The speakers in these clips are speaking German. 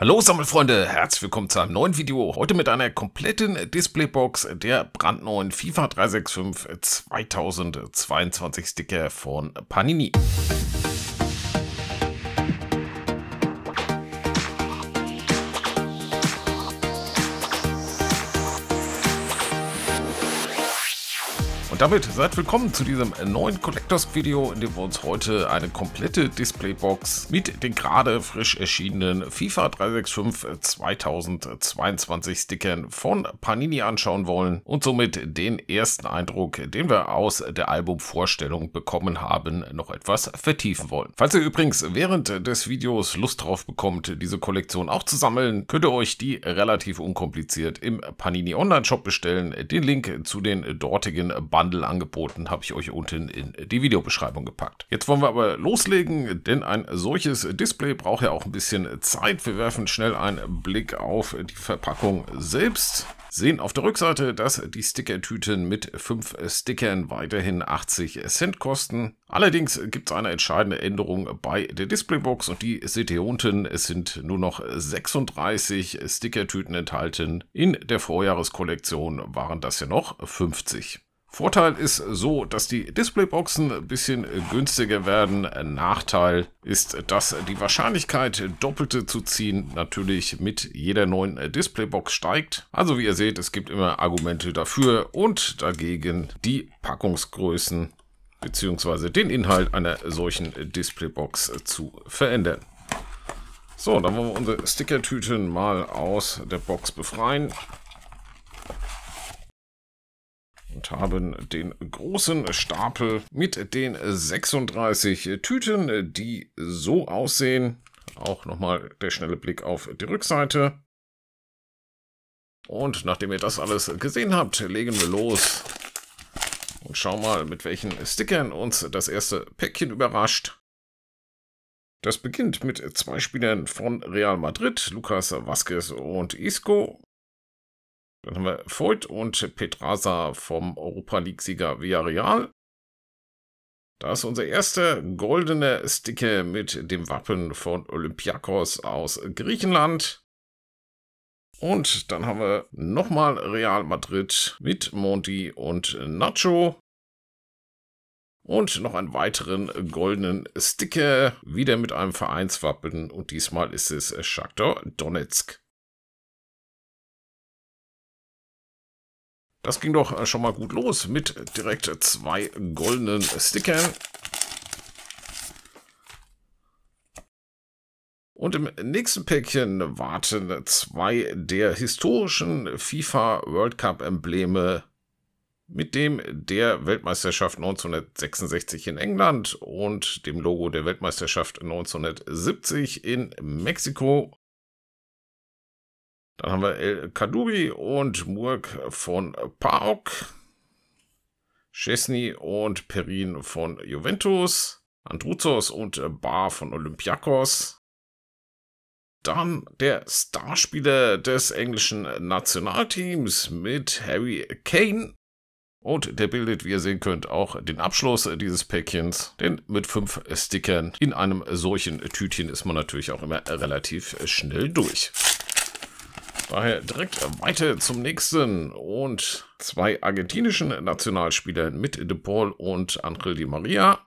Hallo Sammelfreunde, herzlich willkommen zu einem neuen Video. Heute mit einer kompletten Displaybox der brandneuen FIFA 365 2022 Sticker von Panini. Und damit seid willkommen zu diesem neuen Collectors Video, in dem wir uns heute eine komplette Displaybox mit den gerade frisch erschienenen FIFA 365 2022 Stickern von Panini anschauen wollen und somit den ersten Eindruck, den wir aus der Albumvorstellung bekommen haben, noch etwas vertiefen wollen. Falls ihr übrigens während des Videos Lust drauf bekommt, diese Kollektion auch zu sammeln, könnt ihr euch die relativ unkompliziert im Panini Online Shop bestellen. Den Link zu den dortigen Bundles Bundle angeboten, habe ich euch unten in die Videobeschreibung gepackt. Jetzt wollen wir aber loslegen, denn ein solches Display braucht ja auch ein bisschen Zeit. Wir werfen schnell einen Blick auf die Verpackung selbst sehen auf der Rückseite, dass die Stickertüten mit fünf Stickern weiterhin 80 Cent kosten. Allerdings gibt es eine entscheidende Änderung bei der Displaybox und die seht ihr unten. Es sind nur noch 36 Stickertüten enthalten. In der Vorjahreskollektion waren das ja noch 50. Vorteil ist so, dass die Displayboxen ein bisschen günstiger werden. Nachteil ist, dass die Wahrscheinlichkeit, Doppelte zu ziehen, natürlich mit jeder neuen Displaybox steigt. Also wie ihr seht, es gibt immer Argumente dafür und dagegen die Packungsgrößen bzw. den Inhalt einer solchen Displaybox zu verändern. So, dann wollen wir unsere Stickertüten mal aus der Box befreien und haben den großen Stapel mit den 36 Tüten, die so aussehen. Auch nochmal der schnelle Blick auf die Rückseite. Und nachdem ihr das alles gesehen habt, legen wir los und schauen mal, mit welchen Stickern uns das erste Päckchen überrascht. Das beginnt mit zwei Spielern von Real Madrid, Lucas Vazquez und Isco. Dann haben wir Voigt und Petrasa vom Europa League-Sieger Villarreal. Da ist unser erster goldene Sticker mit dem Wappen von Olympiakos aus Griechenland. Und dann haben wir nochmal Real Madrid mit Monty und Nacho. Und noch einen weiteren goldenen Sticker, wieder mit einem Vereinswappen. Und diesmal ist es Shakhtar Donetsk. Das ging doch äh, schon mal gut los mit direkt zwei goldenen Stickern. Und im nächsten Päckchen warten zwei der historischen FIFA World Cup Embleme mit dem der Weltmeisterschaft 1966 in England und dem Logo der Weltmeisterschaft 1970 in Mexiko. Dann haben wir El Kadubi und Murk von Paok. Chesney und Perin von Juventus. Andruzos und Bar von Olympiakos. Dann der Starspieler des englischen Nationalteams mit Harry Kane. Und der bildet, wie ihr sehen könnt, auch den Abschluss dieses Päckchens. Denn mit fünf Stickern in einem solchen Tütchen ist man natürlich auch immer relativ schnell durch. Daher direkt weiter zum nächsten und zwei argentinischen Nationalspieler mit De Paul und Angel Di Maria.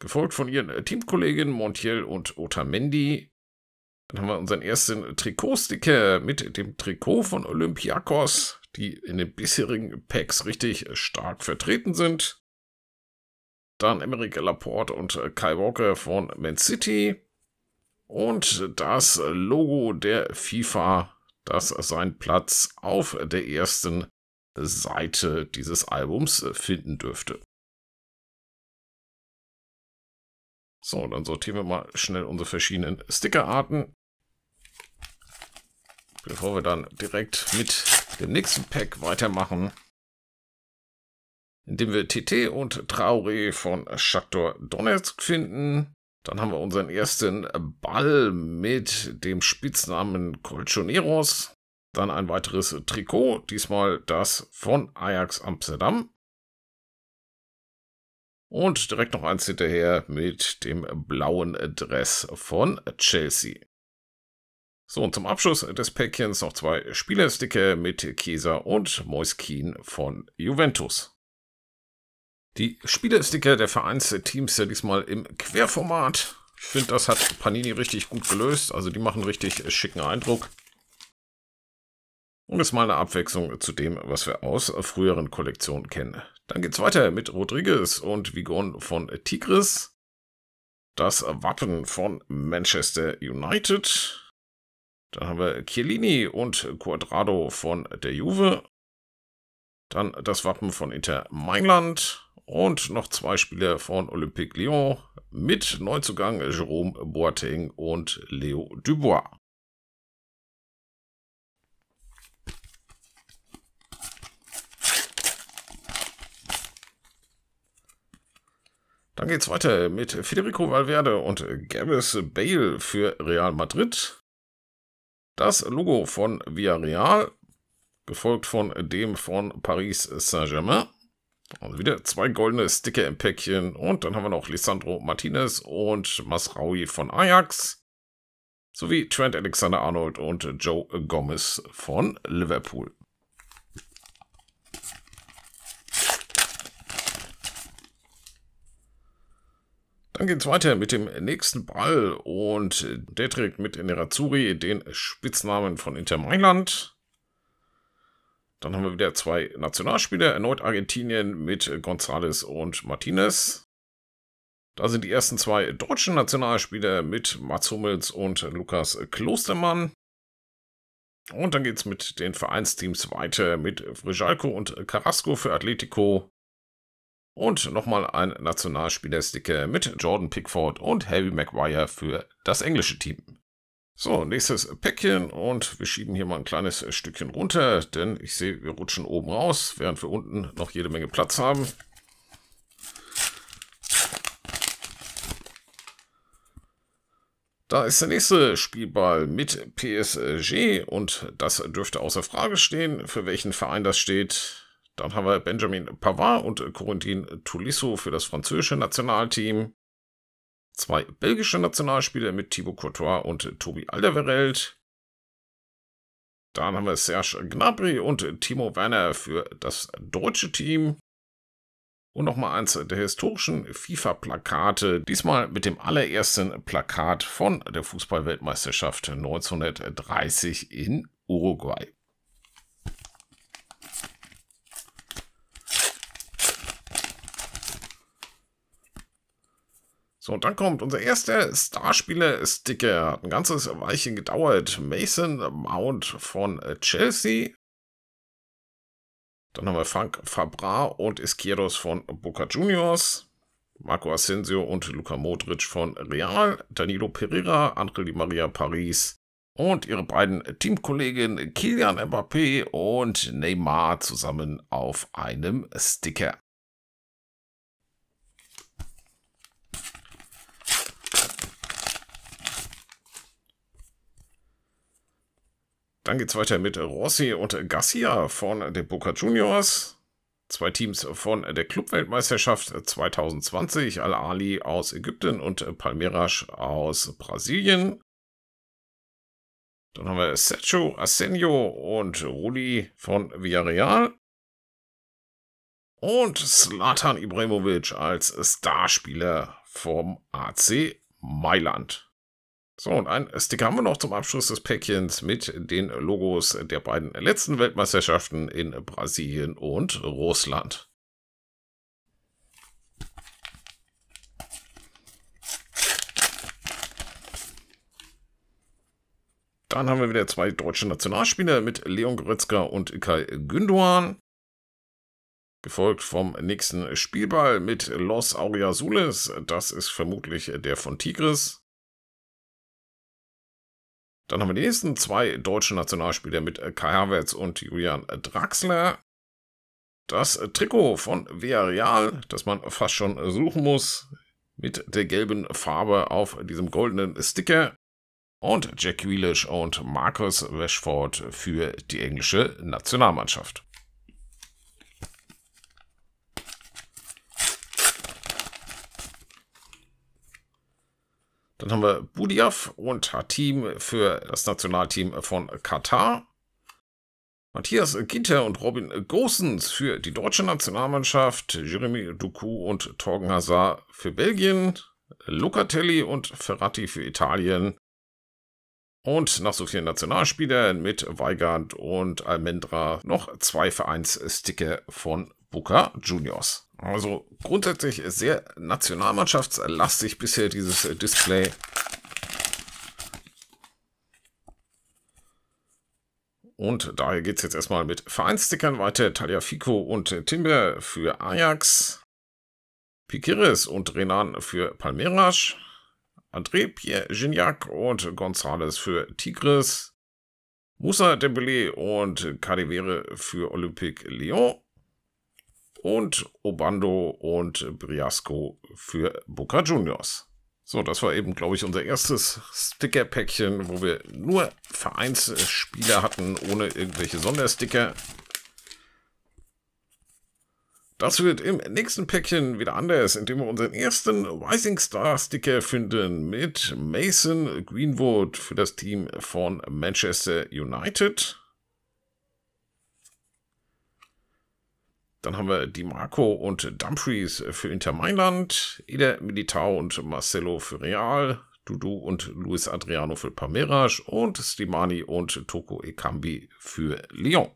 Gefolgt von ihren Teamkollegen Montiel und Otamendi. Dann haben wir unseren ersten Trikotsticker mit dem Trikot von Olympiakos, die in den bisherigen Packs richtig stark vertreten sind. Dann Emerick Laporte und Kai Walker von Man City. Und das Logo der FIFA dass sein Platz auf der ersten Seite dieses Albums äh, finden dürfte. So, dann sortieren wir mal schnell unsere verschiedenen Stickerarten. Bevor wir dann direkt mit dem nächsten Pack weitermachen, indem wir TT und Traoré von Shakhtar Donetsk finden. Dann haben wir unseren ersten Ball mit dem Spitznamen Colchoneros. Dann ein weiteres Trikot, diesmal das von Ajax Amsterdam. Und direkt noch eins hinterher mit dem blauen Dress von Chelsea. So, und zum Abschluss des Päckchens noch zwei Spielersticker mit Chiesa und Moiskin von Juventus. Die Spielesticker der Vereinsteams ja diesmal im Querformat. Ich finde, das hat Panini richtig gut gelöst. Also die machen richtig schicken Eindruck. Und ist mal eine Abwechslung zu dem, was wir aus früheren Kollektionen kennen. Dann geht's weiter mit Rodriguez und Vigon von Tigris. Das Wappen von Manchester United. Dann haben wir Chiellini und Quadrado von der Juve. Dann das Wappen von Inter Mailand und noch zwei Spieler von Olympique Lyon mit Neuzugang Jerome Boateng und Leo Dubois. Dann geht's weiter mit Federico Valverde und Gareth Bale für Real Madrid. Das Logo von Villarreal, gefolgt von dem von Paris Saint-Germain. Also wieder zwei goldene Sticker im Päckchen. Und dann haben wir noch Lissandro Martinez und Masraui von Ajax. Sowie Trent Alexander-Arnold und Joe Gomez von Liverpool. Dann geht es weiter mit dem nächsten Ball und der trägt mit in der Razzuri den Spitznamen von Inter Mailand. Dann haben wir wieder zwei Nationalspieler. Erneut Argentinien mit González und Martinez. Da sind die ersten zwei deutschen Nationalspieler mit Mats Hummels und Lukas Klostermann. Und dann geht es mit den Vereinsteams weiter mit Frijalko und Carrasco für Atletico. Und nochmal ein Nationalspielersticker mit Jordan Pickford und Harry Maguire für das englische Team. So, nächstes Päckchen und wir schieben hier mal ein kleines äh, Stückchen runter, denn ich sehe, wir rutschen oben raus, während wir unten noch jede Menge Platz haben. Da ist der nächste Spielball mit PSG und das dürfte außer Frage stehen, für welchen Verein das steht. Dann haben wir Benjamin Pavard und Corinthine Tolisso für das französische Nationalteam zwei belgische Nationalspieler mit Thibaut Courtois und Tobi Alderweireld. Dann haben wir Serge Gnabry und Timo Werner für das deutsche Team. Und nochmal eins der historischen FIFA-Plakate, diesmal mit dem allerersten Plakat von der Fußballweltmeisterschaft 1930 in Uruguay. So, und dann kommt unser erster Starspieler-Sticker. Hat ein ganzes Weilchen gedauert. Mason Mount von Chelsea. Dann haben wir Frank Fabra und Isquieros von Boca Juniors. Marco Asensio und Luca Modric von Real. Danilo Pereira, André Di Maria Paris. Und ihre beiden Teamkollegen Kilian Mbappé und Neymar zusammen auf einem Sticker. Dann geht's weiter mit Rossi und Garcia von der Boca Juniors. Zwei Teams von der Clubweltmeisterschaft 2020, Al-Ali aus Ägypten und Palmeiras aus Brasilien. Dann haben wir Sergio Asenio und Rudi von Villarreal. Und Slatan Ibrahimovic als Starspieler vom AC Mailand. So, und ein Sticker haben wir noch zum Abschluss des Päckchens mit den Logos der beiden letzten Weltmeisterschaften in Brasilien und Russland. Dann haben wir wieder zwei deutsche Nationalspieler mit Leon Goretzka und Kai Günduan. Gefolgt vom nächsten Spielball mit Los Auriazules. Das ist vermutlich der von Tigris. Dann haben wir die nächsten zwei deutschen Nationalspieler mit äh, Kai Havertz und Julian Draxler. Das äh, Trikot von Villarreal, das man fast schon äh, suchen muss, mit der gelben Farbe auf diesem goldenen Sticker. Und Jack Grealish und Marcus Rashford für die englische Nationalmannschaft. Dann haben wir Budiaf und Hatim für das Nationalteam von Katar. Matthias Gitter und Robin Gosens für die deutsche Nationalmannschaft, Jeremy Ducou und Torgen Hazard für Belgien, Lucatelli und Ferrati für Italien. Und nach so vielen Nationalspielern mit Weigand und Almendra noch zwei Vereinssticker von Boca Juniors. Also grundsätzlich sehr nationalmannschaftslastig bisher dieses äh, Display. Und daher geht es jetzt erstmal mit Vereinstickern weiter. Talia Fico und äh, Timber für Ajax. Piquiris und Renan für Palmeiras. André Pierre Gignac und González für Tigres. Moussa Dembélé und Cadivere für Olympique Lyon und Obando und Briasco für Boca Juniors. So, das war eben, glaube ich, unser erstes Sticker-Päckchen, wo wir nur Vereinsspieler hatten, ohne irgendwelche Sondersticker. Das wird im nächsten Päckchen wieder anders, indem wir unseren ersten Rising Star Sticker finden mit Mason Greenwood für das Team von Manchester United. Dann haben wir Di Marco und Dumfries für Inter Mailand, Ida Militao und Marcelo für Real, Dudu und Luis Adriano für Palmeiras und Stimani und Toko Ekambi für Lyon.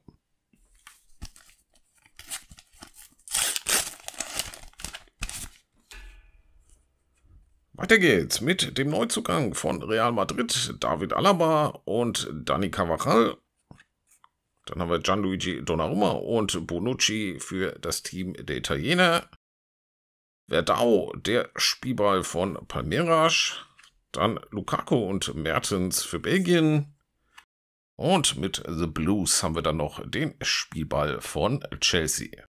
Weiter geht's mit dem Neuzugang von Real Madrid, David Alaba und Dani Cavachal dann haben wir Gianluigi Donnarumma und Bonucci für das Team der Italiener. Verdau, der Spielball von Palmeiras. Dann Lukaku und Mertens für Belgien. Und mit The Blues haben wir dann noch den Spielball von Chelsea.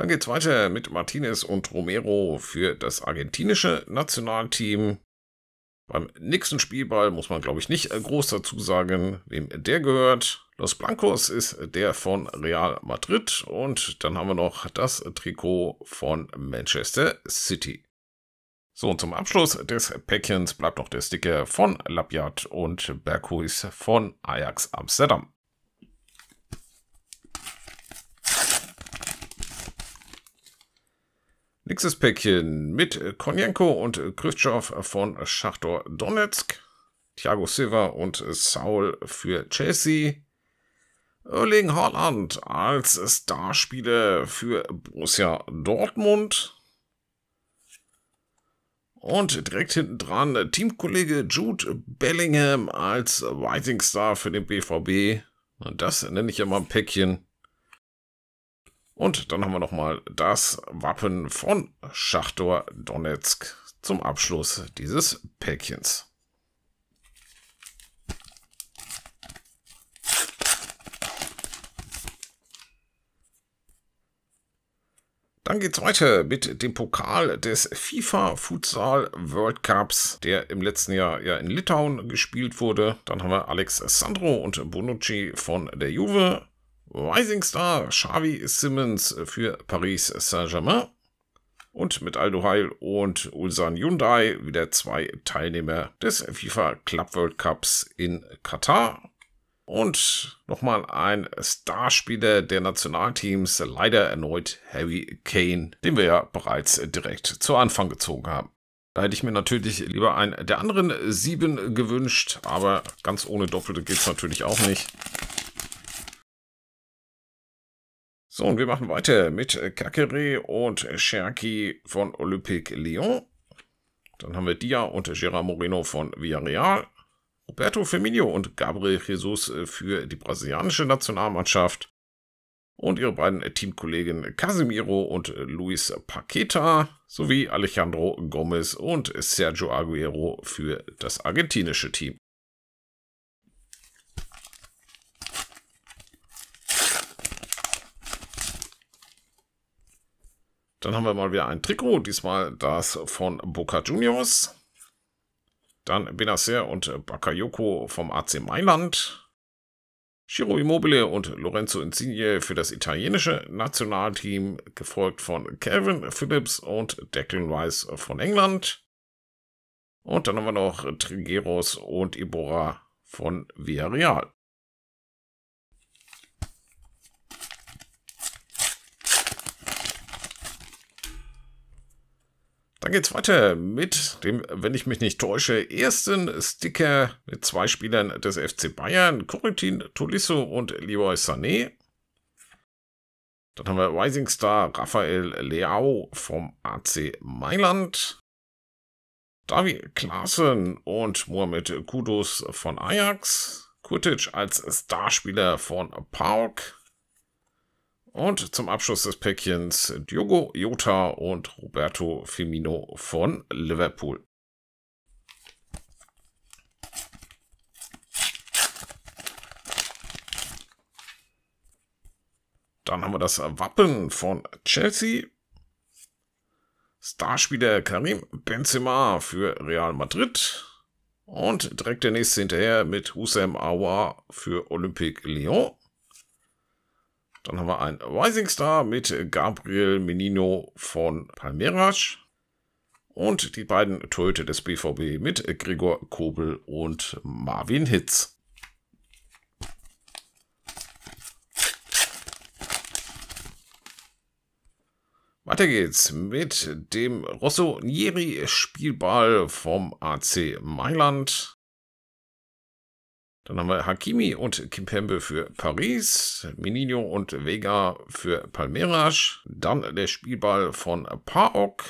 Dann geht's weiter mit Martinez und Romero für das argentinische Nationalteam. Beim nächsten Spielball muss man, glaube ich, nicht äh, groß dazu sagen, wem der gehört. Los Blancos ist der von Real Madrid und dann haben wir noch das Trikot von Manchester City. So, und zum Abschluss des Päckchens bleibt noch der Sticker von Lapiat und Berghuis von Ajax Amsterdam. Nächstes Päckchen mit Konjenko und Khrushchev von Schachtor Donetsk. Thiago Silva und Saul für Chelsea. Erling Haaland als Starspieler für Borussia Dortmund. Und direkt hinten dran Teamkollege Jude Bellingham als Rising Star für den BVB. Und das nenne ich ja mal ein Päckchen. Und dann haben wir nochmal das Wappen von Schachtor Donetsk zum Abschluss dieses Päckchens. Dann geht's weiter mit dem Pokal des FIFA Futsal World Cups, der im letzten Jahr ja in Litauen gespielt wurde. Dann haben wir Alex Sandro und Bonucci von der Juve. Rising Star Xavi Simmons für Paris Saint-Germain. Und mit Aldo Heil und Ulsan Hyundai wieder zwei Teilnehmer des FIFA Club World Cups in Katar. Und nochmal ein Starspieler der Nationalteams, leider erneut Harry Kane, den wir ja bereits direkt zu Anfang gezogen haben. Da hätte ich mir natürlich lieber einen der anderen sieben gewünscht, aber ganz ohne Doppelte geht es natürlich auch nicht. So, und wir machen weiter mit äh, Kakere und äh, Cherki von Olympique Lyon. Dann haben wir Dia und Gerard Moreno von Villarreal. Roberto Firmino und Gabriel Jesus äh, für die brasilianische Nationalmannschaft. Und ihre beiden Teamkollegen Casimiro und Luis Paqueta sowie Alejandro Gomez und Sergio Aguero für das argentinische Team. Dann haben wir mal wieder ein Trikot, diesmal das von Boca Juniors. Dann Benacer und Bakayoko vom AC Mailand. Giro Immobile und Lorenzo Insigne für das italienische Nationalteam, gefolgt von Kevin Phillips und Declan Rice von England. Und dann haben wir noch Trigueros und Ibora von Villarreal. Dann geht's weiter mit dem, wenn ich mich nicht täusche, ersten Sticker mit zwei Spielern des FC Bayern, Corentin Tolisso und Leroy Sané. Dann haben wir Rising Star Rafael Leao vom AC Mailand. David Klaassen und Mohamed Kudos von Ajax. Kurtic als Starspieler von Park. Und zum Abschluss des Päckchens Diogo Jota und Roberto Firmino von Liverpool. Dann haben wir das Wappen von Chelsea. Starspieler Karim Benzema für Real Madrid. Und direkt der nächste hinterher mit Hussein Awa für Olympique Lyon. Dann haben wir ein Rising Star mit Gabriel Menino von Palmeiras. Und die beiden Torhüter des BVB mit Gregor Kobel und Marvin Hitz. Weiter geht's mit dem Rosso Nieri Spielball vom AC Mailand. Dann haben wir Hakimi und Kimpembe für Paris, Menino und Vega für Palmeiras. Dann der Spielball von Paok,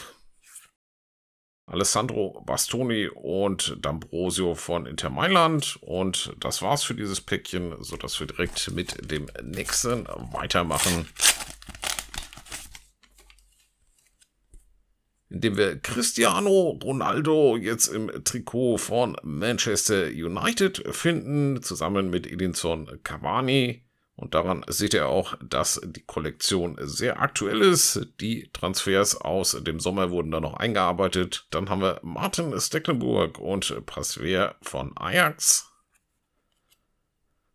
Alessandro Bastoni und D'Ambrosio von Inter Mailand. Und das war's für dieses Päckchen, sodass wir direkt mit dem nächsten weitermachen. indem wir Cristiano Ronaldo jetzt im Trikot von Manchester United finden, zusammen mit Edinson Cavani. Und daran seht ihr auch, dass die Kollektion sehr aktuell ist. Die Transfers aus dem Sommer wurden da noch eingearbeitet. Dann haben wir Martin Stecklenburg und Passwehr von Ajax.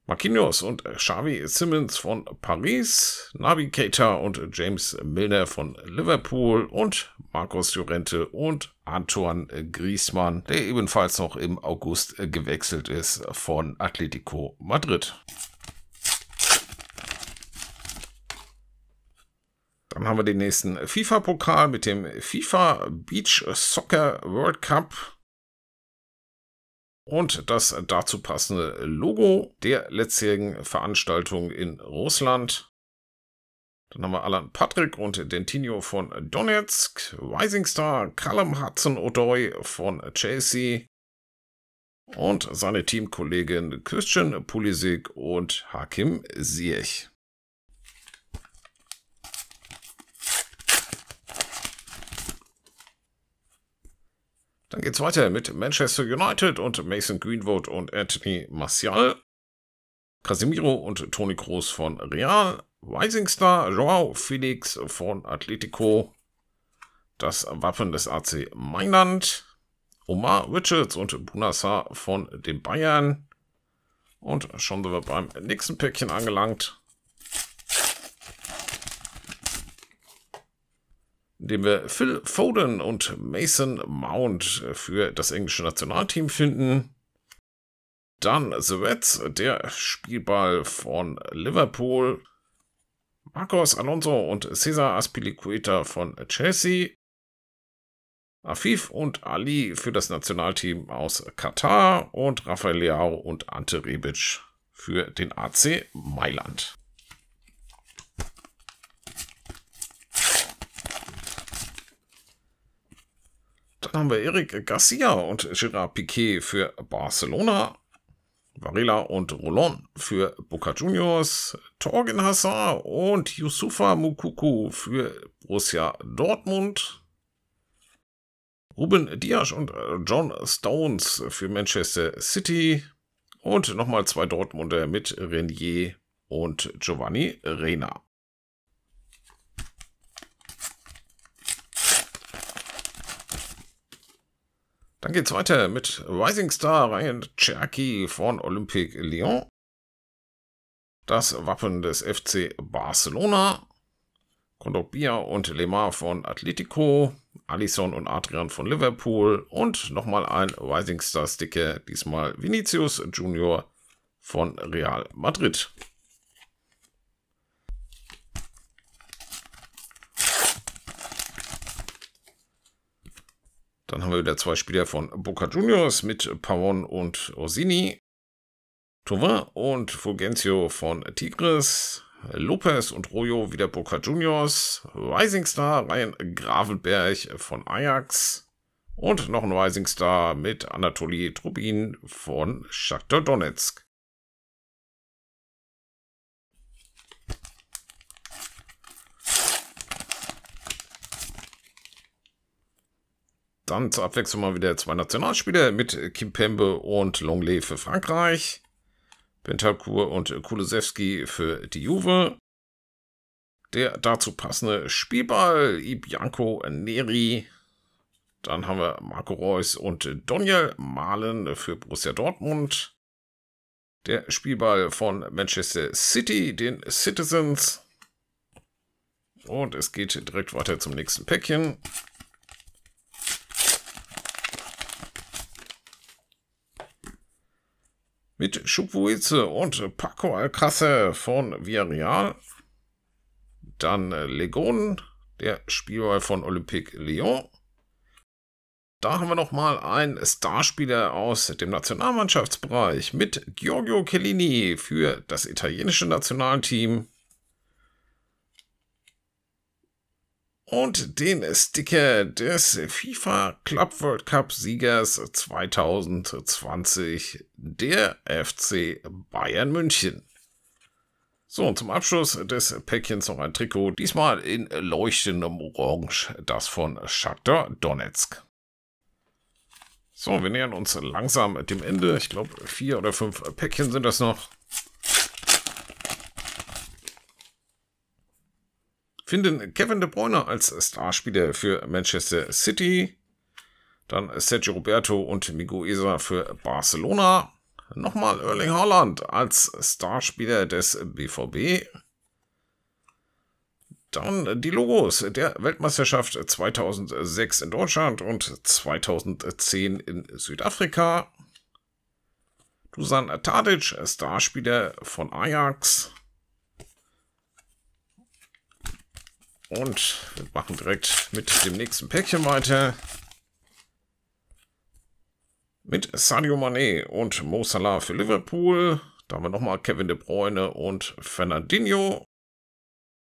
Marquinhos und äh, Xavi Simmons von Paris, Navi Keita und James Milner von Liverpool und Marcos Llorente und Antoine Griezmann, der ebenfalls noch im August äh, gewechselt ist von Atletico Madrid. Dann haben wir den nächsten FIFA-Pokal mit dem FIFA Beach Soccer World Cup und das dazu passende Logo der letztjährigen Veranstaltung in Russland. Dann haben wir Alan Patrick und Dentinho von Donetsk, Rising Star, Callum Hudson-Odoi von Chelsea und seine Teamkollegin Christian Pulisic und Hakim Siech. Dann geht's weiter mit Manchester United und Mason Greenwood und Anthony Martial. Casemiro und Toni Kroos von Real. Rising Star, Joao Felix von Atletico. Das Wappen des AC Mainland. Omar Richards und Bunassar von den Bayern. Und schon sind wir beim nächsten Päckchen angelangt. indem wir Phil Foden und Mason Mount für das englische Nationalteam finden. Dann The Reds, der Spielball von Liverpool. Marcos Alonso und Cesar Aspilicueta von Chelsea. Afif und Ali für das Nationalteam aus Katar und Rafael Leao und Ante Rebic für den AC Mailand. haben wir Eric Garcia und Gerard Piquet für Barcelona, Varela und Roland für Boca Juniors, Torgen Hassan und Yusufa Mukuku für Borussia Dortmund, Ruben Dias und äh, John Stones für Manchester City und nochmal zwei Dortmunder mit Renier und Giovanni Rehner. Dann geht's weiter mit Rising Star Ryan Cherky von Olympique Lyon. Das Wappen des FC Barcelona. Kondogbia und Lemar von Atletico. Alison und Adrian von Liverpool. Und nochmal ein Rising Star Sticker, diesmal Vinicius Junior von Real Madrid. Dann haben wir wieder zwei Spieler von Boca Juniors mit Pavon und Orsini. Tovin und Fulgencio von Tigres. Lopez und Royo wieder Boca Juniors. Rising Star Ryan Gravenberg von Ajax. Und noch ein Rising Star mit Anatoly Trubin von Shakhtar Donetsk. Dann zur Abwechslung mal wieder zwei Nationalspieler mit Kim Pembe und Longley für Frankreich. Bentancur und Kulusewski für die Juve. Der dazu passende Spielball, Ibianco Neri. Dann haben wir Marco Reus und Daniel Malen für Borussia Dortmund. Der Spielball von Manchester City, den Citizens. Und es geht direkt weiter zum nächsten Päckchen. mit Schubwuize und Paco Alcace von Villarreal. Dann äh, Legon, der Spielball von Olympique Lyon. Da haben wir nochmal einen Starspieler aus dem Nationalmannschaftsbereich mit Giorgio Cellini für das italienische Nationalteam. und den Sticker des FIFA Club World Cup Siegers 2020 der FC Bayern München. So, und zum Abschluss des Päckchens noch ein Trikot, diesmal in leuchtendem Orange, das von Shakhtar Donetsk. So, wir nähern uns langsam dem Ende. Ich glaube, vier oder fünf Päckchen sind das noch. finden Kevin De Bruyne als Starspieler für Manchester City. Dann Sergio Roberto und Miguel für Barcelona. Nochmal Erling Haaland als Starspieler des BVB. Dann die Logos der Weltmeisterschaft 2006 in Deutschland und 2010 in Südafrika. Dusan Tadic, Starspieler von Ajax. Und wir machen direkt mit dem nächsten Päckchen weiter. Mit Sadio Mané und Mo Salah für Liverpool. Da haben wir nochmal Kevin De Bruyne und Fernandinho.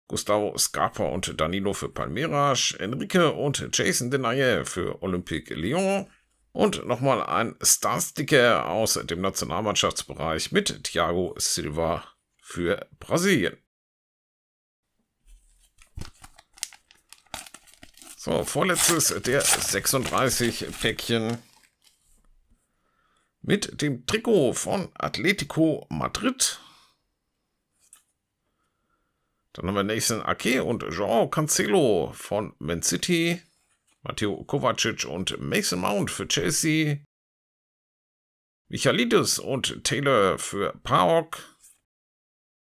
Gustavo Scarpa und Danilo für Palmeiras. Enrique und Jason Denaye für Olympique Lyon. Und nochmal ein Starsticker aus dem Nationalmannschaftsbereich mit Thiago Silva für Brasilien. So, vorletztes der 36 Päckchen mit dem Trikot von Atletico Madrid. Dann haben wir nächsten Ake und João Cancelo von Man City. Matteo Kovacic und Mason Mount für Chelsea. Michalidis und Taylor für Paok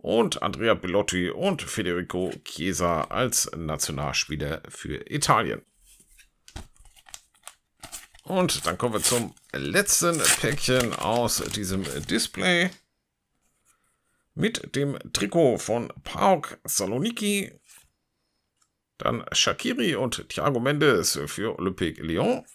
und Andrea Bellotti und Federico Chiesa als Nationalspieler für Italien. Und dann kommen wir zum letzten Päckchen aus diesem Display mit dem Trikot von Park Saloniki. Dann Shakiri und Thiago Mendes für Olympique Lyon.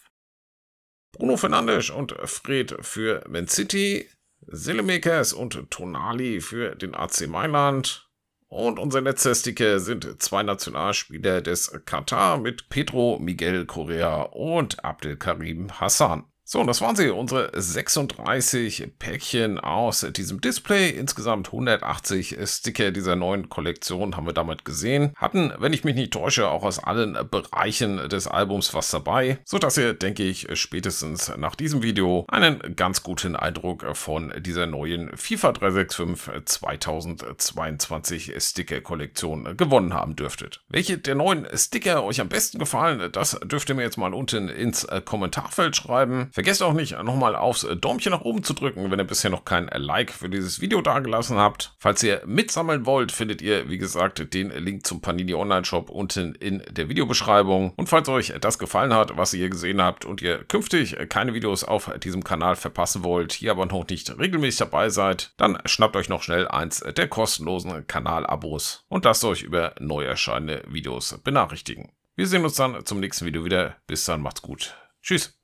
Bruno Fernandes und Fred für Man City. Selemakers und Tonali für den AC Mailand. Und unser letzter Sticker sind zwei Nationalspieler des Katar mit Pedro Miguel Correa und Abdelkarim Hassan. So, und das waren sie, unsere 36 Päckchen aus diesem Display. Insgesamt 180 Sticker dieser neuen Kollektion haben wir damit gesehen. Hatten, wenn ich mich nicht täusche, auch aus allen Bereichen des Albums was dabei, sodass ihr, denke ich, spätestens nach diesem Video einen ganz guten Eindruck von dieser neuen FIFA 365 2022 Sticker-Kollektion gewonnen haben dürftet. Welche der neuen Sticker euch am besten gefallen, das dürft ihr mir jetzt mal unten ins Kommentarfeld schreiben. Vergesst auch nicht, nochmal aufs äh, Däumchen nach oben zu drücken, wenn ihr bisher noch kein Like für dieses Video dagelassen habt. Falls ihr mitsammeln wollt, findet ihr, wie gesagt, den Link zum Panini Online Shop unten in der Videobeschreibung. Und falls euch das gefallen hat, was ihr hier gesehen habt und ihr künftig keine Videos auf diesem Kanal verpassen wollt, hier aber noch nicht regelmäßig dabei seid, dann schnappt euch noch schnell eins der kostenlosen Kanalabos und lasst euch über neu erscheinende Videos benachrichtigen. Wir sehen uns dann zum nächsten Video wieder. Bis dann, macht's gut. Tschüss.